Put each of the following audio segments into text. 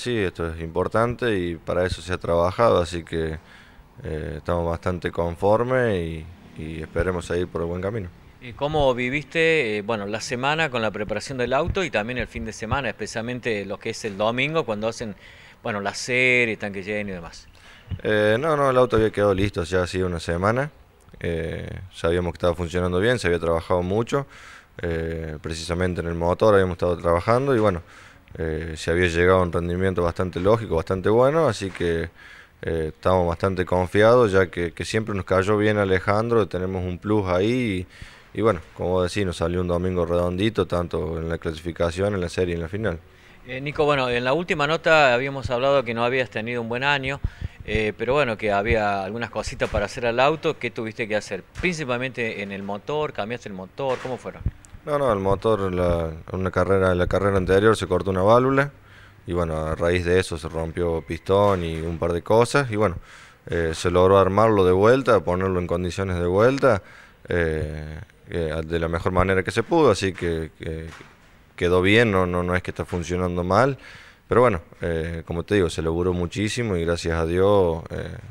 Sí, esto es importante y para eso se ha trabajado, así que eh, estamos bastante conformes y, esperemos seguir por el buen camino. ¿Y cómo viviste eh, bueno, la semana con la preparación del auto y también el fin de semana, especialmente lo que es el domingo cuando hacen bueno, la serie, tanque lleno y demás? Eh, no, no, el auto había quedado listo ya sido una semana. sabíamos que estaba funcionando bien, se había trabajado mucho, precisamente en el motor habíamos estado trabajando y bueno, eh, se había llegado a un rendimiento bastante lógico, bastante bueno, así que eh, estamos bastante confiados, ya que, siempre nos cayó bien Alejandro, tenemos un plus ahí y, bueno, como decís, nos salió un domingo redondito, tanto en la clasificación, en la serie y en la final. Eh, Nico, bueno, en la última nota habíamos hablado que no habías tenido un buen año, pero bueno, que había algunas cositas para hacer al auto, ¿qué tuviste que hacer? Principalmente en el motor, cambiaste el motor, ¿cómo fueron? No, no, el motor, la, una carrera, la carrera anterior se cortó una válvula y bueno, a raíz de eso se rompió pistón y un par de cosas y bueno, eh, se logró armarlo de vuelta, ponerlo en condiciones de vuelta eh, eh, de la mejor manera que se pudo, así que, quedó bien, no, no, no es que está funcionando mal, pero bueno, como te digo, se logró muchísimo y gracias a Dios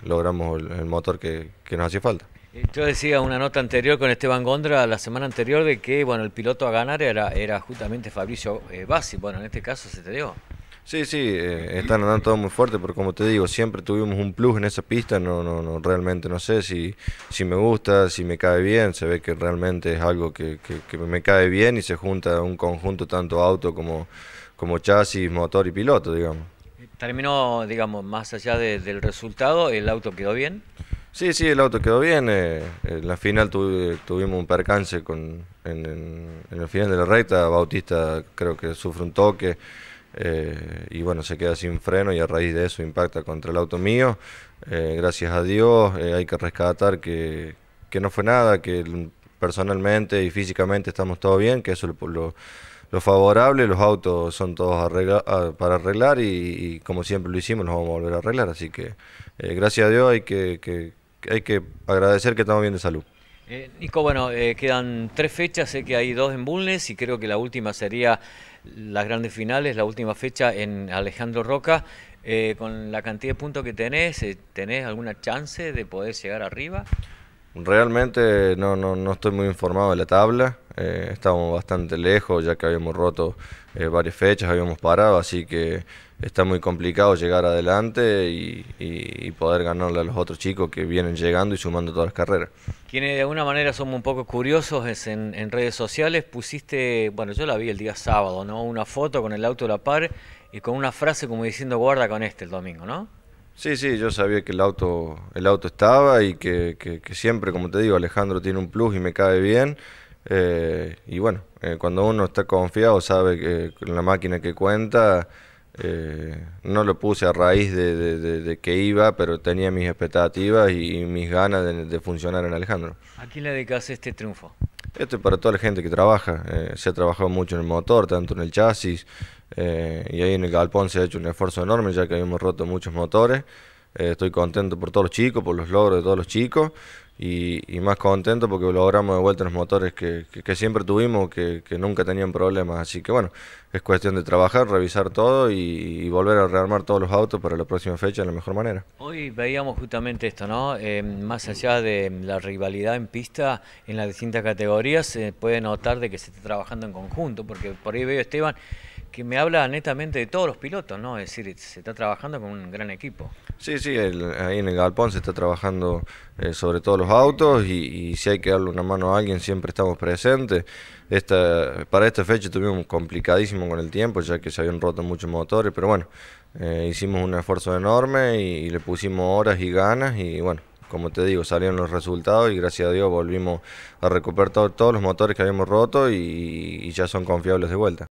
logramos el, motor que, que nos hacía falta. Eh, yo decía una nota anterior con Esteban Gondra la semana anterior de que bueno el piloto a ganar era, era justamente Fabricio eh, Bassi. Bueno, en este caso se te dio. Sí, sí, eh, están andando todos muy fuerte, pero como te digo, siempre tuvimos un plus en esa pista, no, no, realmente no sé si, si me gusta, si me cae bien, se ve que realmente es algo que, me cae bien y se junta un conjunto tanto auto como, como chasis, motor y piloto, digamos. Terminó, digamos, más allá del resultado, el auto quedó bien. Sí, sí, el auto quedó bien. en eh, eh, la final tuvimos un percance con, en, el final de la recta. Bautista creo que sufre un toque eh, y bueno, se queda sin freno y a raíz de eso impacta contra el auto mío. gracias a Dios hay que rescatar que, no fue nada, que personalmente y físicamente estamos todo bien, que eso lo, lo favorable, los autos son todos para arreglar y, como siempre lo hicimos, los vamos a volver a arreglar. Así que gracias a Dios hay que, hay que agradecer que estamos bien de salud. Eh, Nico, bueno, eh, quedan tres fechas, sé que hay dos en Bulnes y creo que la última sería las grandes finales, la última fecha en Alejandro Roca. Eh, con la cantidad de puntos que tenés, eh, ¿tenés alguna chance de poder llegar arriba? Realmente no, no, no estoy muy informado de la tabla. Eh, estábamos bastante lejos ya que habíamos roto eh, varias fechas, habíamos parado, así que está muy complicado llegar adelante y, poder ganarle a los otros chicos que vienen llegando y sumando todas las carreras. Quienes de alguna manera somos un poco curiosos es en, redes sociales, pusiste, bueno, yo la vi el día sábado, ¿no? Una foto con el auto de la par y con una frase como diciendo guarda con este el domingo, ¿no? Sí, sí, yo sabía que el auto, el auto estaba y que, siempre, como te digo, Alejandro tiene un plus y me cabe bien. Eh, y bueno, eh, cuando uno está confiado, sabe que la máquina que cuenta, eh, no lo puse a raíz de, que iba, pero tenía mis expectativas y, mis ganas de, funcionar en Alejandro. ¿A quién le dedicas este triunfo? Esto es para toda la gente que trabaja. se ha trabajado mucho en el motor, tanto en el chasis, y ahí en el galpón se ha hecho un esfuerzo enorme, ya que habíamos roto muchos motores. estoy contento por todos los chicos, por los logros de todos los chicos y, más contento porque logramos de vuelta los motores que, siempre tuvimos, que, nunca tenían problemas. Así que bueno, es cuestión de trabajar, revisar todo y, volver a rearmar todos los autos para la próxima fecha de la mejor manera. Hoy veíamos justamente esto, ¿no? Eh, más allá de la rivalidad en pista en las distintas categorías, se puede notar de que se está trabajando en conjunto, porque por ahí veo Esteban que me habla netamente de todos los pilotos, ¿no? Es decir, se está trabajando con un gran equipo. Sí, sí, ahí en el galpón se está trabajando eh, sobre todos los autos y, si hay que darle una mano a alguien siempre estamos presentes. Esta, para esta fecha tuvimos complicadísimo con el tiempo ya que se habían roto muchos motores, pero bueno, eh, hicimos un esfuerzo enorme y, le pusimos horas y ganas y bueno, como te digo, salieron los resultados y gracias a Dios volvimos a recuperar todos los motores que habíamos roto y ya son confiables de vuelta.